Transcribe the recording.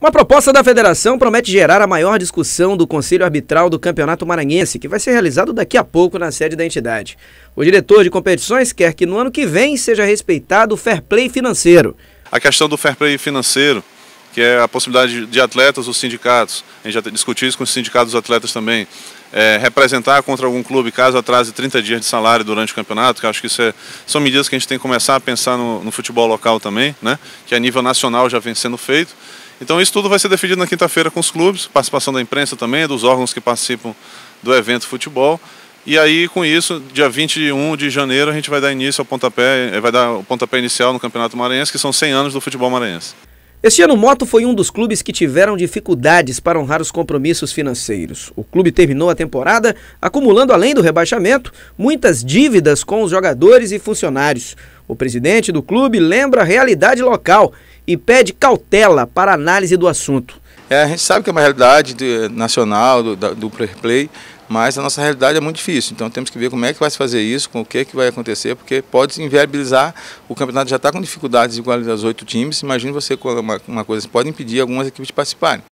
Uma proposta da federação promete gerar a maior discussão do Conselho Arbitral do Campeonato Maranhense, que vai ser realizado daqui a pouco na sede da entidade. O diretor de competições quer que no ano que vem seja respeitado o fair play financeiro. A questão do fair play financeiro, que é a possibilidade de atletas ou sindicatos, a gente já discutiu isso com os sindicatos dos atletas também, é, representar contra algum clube caso atrase 30 dias de salário durante o campeonato, que acho que isso é, são medidas que a gente tem que começar a pensar no, no futebol local também, né, que a nível nacional já vem sendo feito. Então isso tudo vai ser definido na quinta-feira com os clubes, participação da imprensa também, dos órgãos que participam do evento futebol. E aí, com isso, dia 21 de janeiro, a gente vai dar início ao pontapé, eh, vai dar o pontapé inicial no Campeonato Maranhense, que são 100 anos do futebol maranhense. Este ano, o Moto foi um dos clubes que tiveram dificuldades para honrar os compromissos financeiros. O clube terminou a temporada acumulando, além do rebaixamento, muitas dívidas com os jogadores e funcionários. O presidente do clube lembra a realidade local e pede cautela para análise do assunto. É, a gente sabe que é uma realidade de, nacional do, do play, mas a nossa realidade é muito difícil. Então temos que ver como é que vai se fazer isso, com o que, é que vai acontecer, porque pode inviabilizar. O campeonato já está com dificuldades iguais aos oito times. Imagina você com uma, uma coisa, pode impedir algumas equipes de participarem.